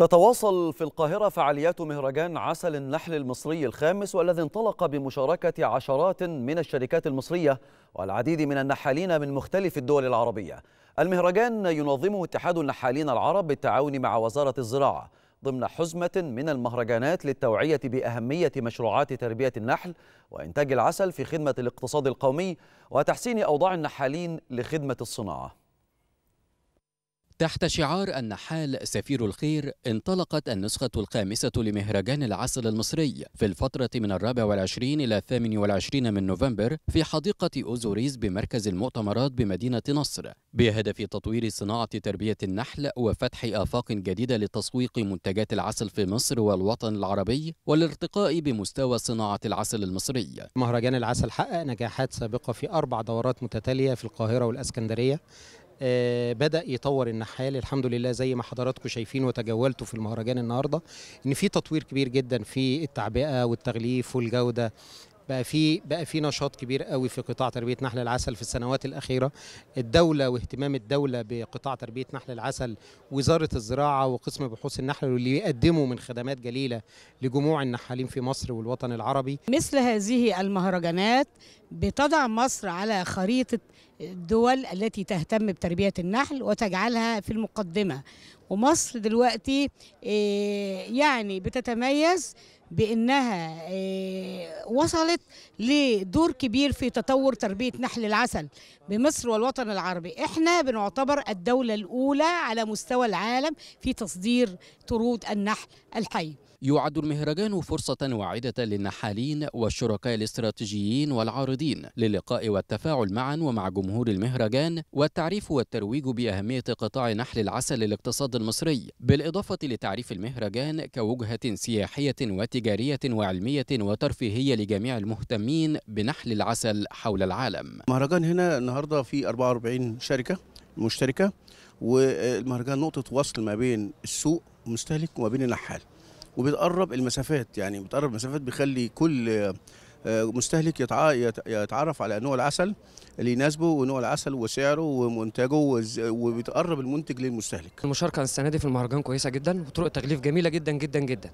تتواصل في القاهرة فعاليات مهرجان عسل النحل المصري الخامس والذي انطلق بمشاركة عشرات من الشركات المصرية والعديد من النحالين من مختلف الدول العربية المهرجان ينظمه اتحاد النحالين العرب بالتعاون مع وزارة الزراعة ضمن حزمة من المهرجانات للتوعية بأهمية مشروعات تربية النحل وإنتاج العسل في خدمة الاقتصاد القومي وتحسين أوضاع النحالين لخدمة الصناعة تحت شعار النحال سفير الخير انطلقت النسخة الخامسة لمهرجان العسل المصري في الفترة من الرابع والعشرين إلى الثامن والعشرين من نوفمبر في حديقة أوزوريز بمركز المؤتمرات بمدينة نصر بهدف تطوير صناعة تربية النحل وفتح آفاق جديدة لتسويق منتجات العسل في مصر والوطن العربي والارتقاء بمستوى صناعة العسل المصري مهرجان العسل حقق نجاحات سابقة في أربع دورات متتالية في القاهرة والأسكندرية آه، بدا يطور النحال الحمد لله زي ما حضراتكم شايفين وتجولتوا في المهرجان النهارده ان في تطوير كبير جدا في التعبئه والتغليف والجوده بقى في بقى في نشاط كبير قوي في قطاع تربيه نحل العسل في السنوات الاخيره الدوله واهتمام الدوله بقطاع تربيه نحل العسل وزاره الزراعه وقسم بحوث النحل واللي بيقدموا من خدمات جليله لجموع النحالين في مصر والوطن العربي مثل هذه المهرجانات بتضع مصر على خريطه الدول التي تهتم بتربيه النحل وتجعلها في المقدمه ومصر دلوقتي آه، يعني بتتميز بانها آه، وصلت لدور كبير في تطور تربيه نحل العسل بمصر والوطن العربي احنا بنعتبر الدوله الاولى على مستوى العالم في تصدير طرود النحل الحي يعد المهرجان فرصة واعدة للنحالين والشركاء الاستراتيجيين والعارضين للقاء والتفاعل معا ومع جمهور المهرجان والتعريف والترويج بأهمية قطاع نحل العسل للاقتصاد المصري بالإضافة لتعريف المهرجان كوجهة سياحية وتجارية تجارية وعلمية وترفيهية لجميع المهتمين بنحل العسل حول العالم مهرجان هنا النهاردة في 44 شركة مشتركة والمهرجان نقطة وصل ما بين السوق المستهلك وما بين النحال وبتقرب المسافات يعني بتقرب المسافات بيخلي كل آه، مستهلك يتعرف على نوع العسل اللي يناسبه ونوع العسل وسعره ومنتجه وبتقرب المنتج للمستهلك. المشاركه السنه دي في المهرجان كويسه جدا وطرق التغليف جميله جدا جدا جدا.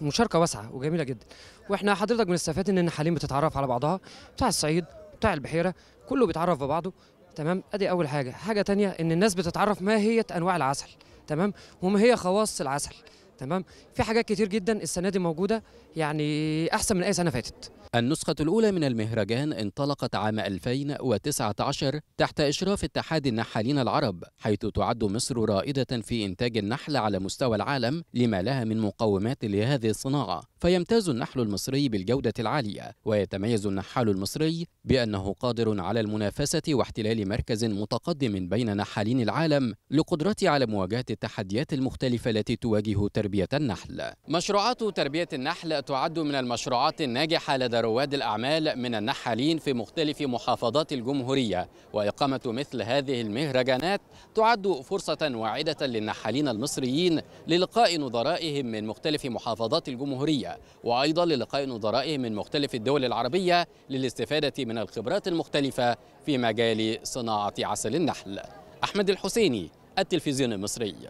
المشاركه واسعه وجميله جدا. واحنا حضرتك بنستفاد ان النحالين بتتعرف على بعضها بتاع الصعيد بتاع البحيره كله بيتعرف ببعضه تمام ادي اول حاجه، حاجه ثانيه ان الناس بتتعرف ما هي انواع العسل تمام وما هي خواص العسل تمام في حاجات كتير جدا السنه دي موجوده يعني احسن من اي سنه فاتت النسخة الأولى من المهرجان انطلقت عام 2019 تحت إشراف اتحاد النحالين العرب حيث تعد مصر رائدة في إنتاج النحل على مستوى العالم لما لها من مقومات لهذه الصناعة فيمتاز النحل المصري بالجودة العالية ويتميز النحال المصري بأنه قادر على المنافسة واحتلال مركز متقدم بين نحالين العالم لقدرته على مواجهة التحديات المختلفة التي تواجه تربية تربية النحل مشروعات تربية النحل تعد من المشروعات الناجحة لدى رواد الأعمال من النحالين في مختلف محافظات الجمهورية وإقامة مثل هذه المهرجانات تعد فرصة واعدة للنحالين المصريين للقاء نظرائهم من مختلف محافظات الجمهورية وأيضا للقاء نظرائهم من مختلف الدول العربية للاستفادة من الخبرات المختلفة في مجال صناعة عسل النحل أحمد الحسيني التلفزيون المصري